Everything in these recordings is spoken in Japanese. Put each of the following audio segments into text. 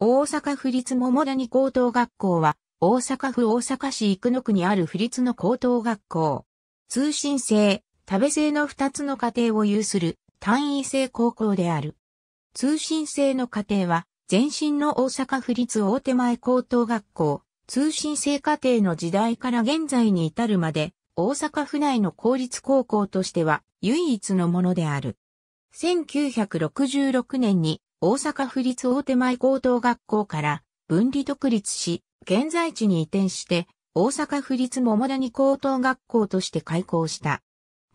大阪府立桃谷高等学校は、大阪府大阪市生野区にある府立の高等学校。通信制、食べ制の2つの家庭を有する単位制高校である。通信制の家庭は、前身の大阪府立大手前高等学校、通信制家庭の時代から現在に至るまで、大阪府内の公立高校としては唯一のものである。1966年に大阪府立大手前高等学校から分離独立し、現在地に移転して、大阪府立桃谷高等学校として開校した。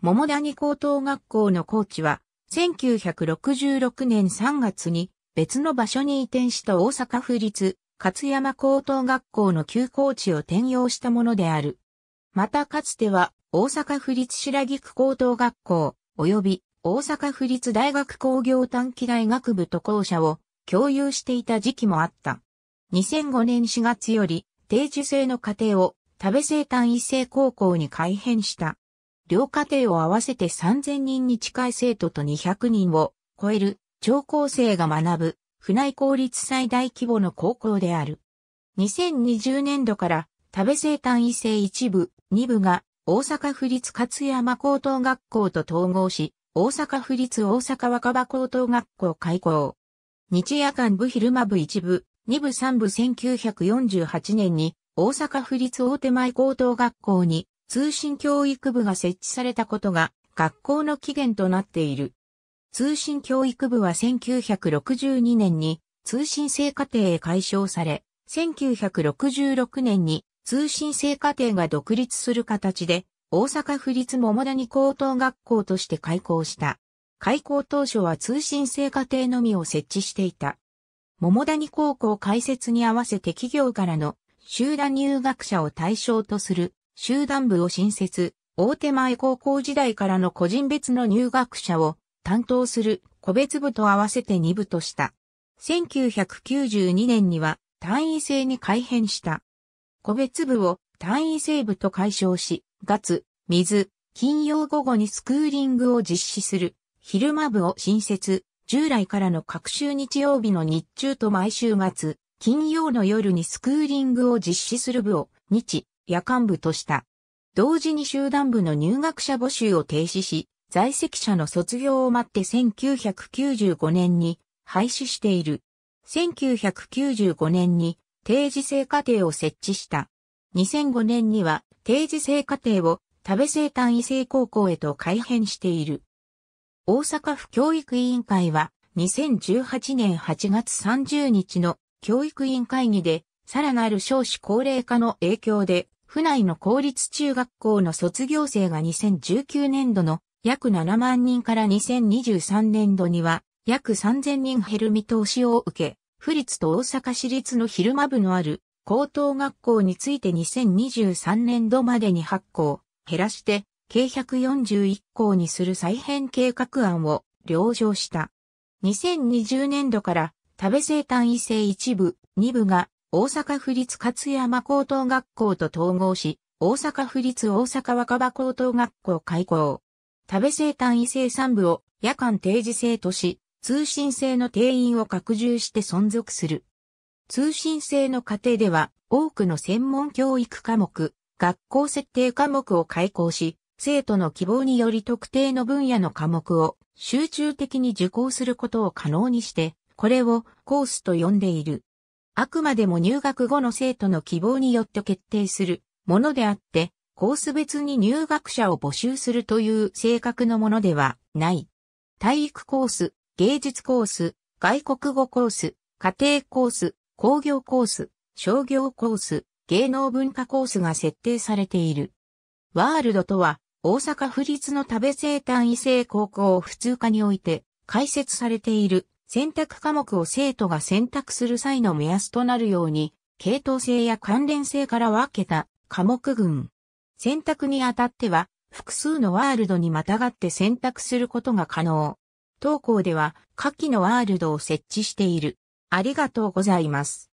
桃谷高等学校の校地は、1966年3月に別の場所に移転した大阪府立勝山高等学校の旧校地を転用したものである。またかつては大阪府立白菊高等学校及び大阪府立大学工業短期大学部と校舎を共有していた時期もあった。2005年4月より定時制の課程を多部生単位生高校に改編した。両課程を合わせて3000人に近い生徒と200人を超える超高生が学ぶ府内公立最大規模の高校である。2020年度から多部生単位生。1部、2部が大阪府立勝山高等学校と統合し、大阪府立大阪若葉高等学校開校。日夜間部昼間部一部、二部三部1948年に大阪府立大手前高等学校に通信教育部が設置されたことが学校の起源となっている。通信教育部は1962年に通信制課程へ解消され、1966年に通信制課程が独立する形で大阪府立桃谷高等学校として開校した。開校当初は通信制課程のみを設置していた。桃谷高校開設に合わせて企業からの集団入学者を対象とする集団部を新設、大手前高校時代からの個人別の入学者を担当する個別部と合わせて2部とした。1992年には単位制に改変した。個別部を単位制部と解消し、月、水、金曜午後にスクーリングを実施する、昼間部を新設、従来からの各週日曜日の日中と毎週末、金曜の夜にスクーリングを実施する部を日、夜間部とした。同時に集団部の入学者募集を停止し、在籍者の卒業を待って1995年に廃止している。1995年に定時制課程を設置した。2005年には定時制課程を食べ生単位制高校へと改変している。大阪府教育委員会は2018年8月30日の教育委員会議で、さらなる少子高齢化の影響で、府内の公立中学校の卒業生が2019年度の約7万人から2023年度には約3000人減る見通しを受け、府立と大阪市立の昼間部のある高等学校について2023年度までに8校、減らして、計141校にする再編計画案を了承した。2020年度から、多部生単位性1部、2部が、大阪府立勝山高等学校と統合し、大阪府立大阪若葉高等学校開校。多部生単位性3部を夜間定時制とし、通信制の定員を拡充して存続する。通信制の過程では多くの専門教育科目、学校設定科目を開講し、生徒の希望により特定の分野の科目を集中的に受講することを可能にして、これをコースと呼んでいる。あくまでも入学後の生徒の希望によって決定するものであって、コース別に入学者を募集するという性格のものではない。体育コース、芸術コース、外国語コース、家庭コース、工業コース、商業コース、芸能文化コースが設定されている。ワールドとは、大阪府立の多部生単位制高校を普通科において、開設されている選択科目を生徒が選択する際の目安となるように、系統性や関連性から分けた科目群。選択にあたっては、複数のワールドにまたがって選択することが可能。当校では、下記のワールドを設置している。ありがとうございます。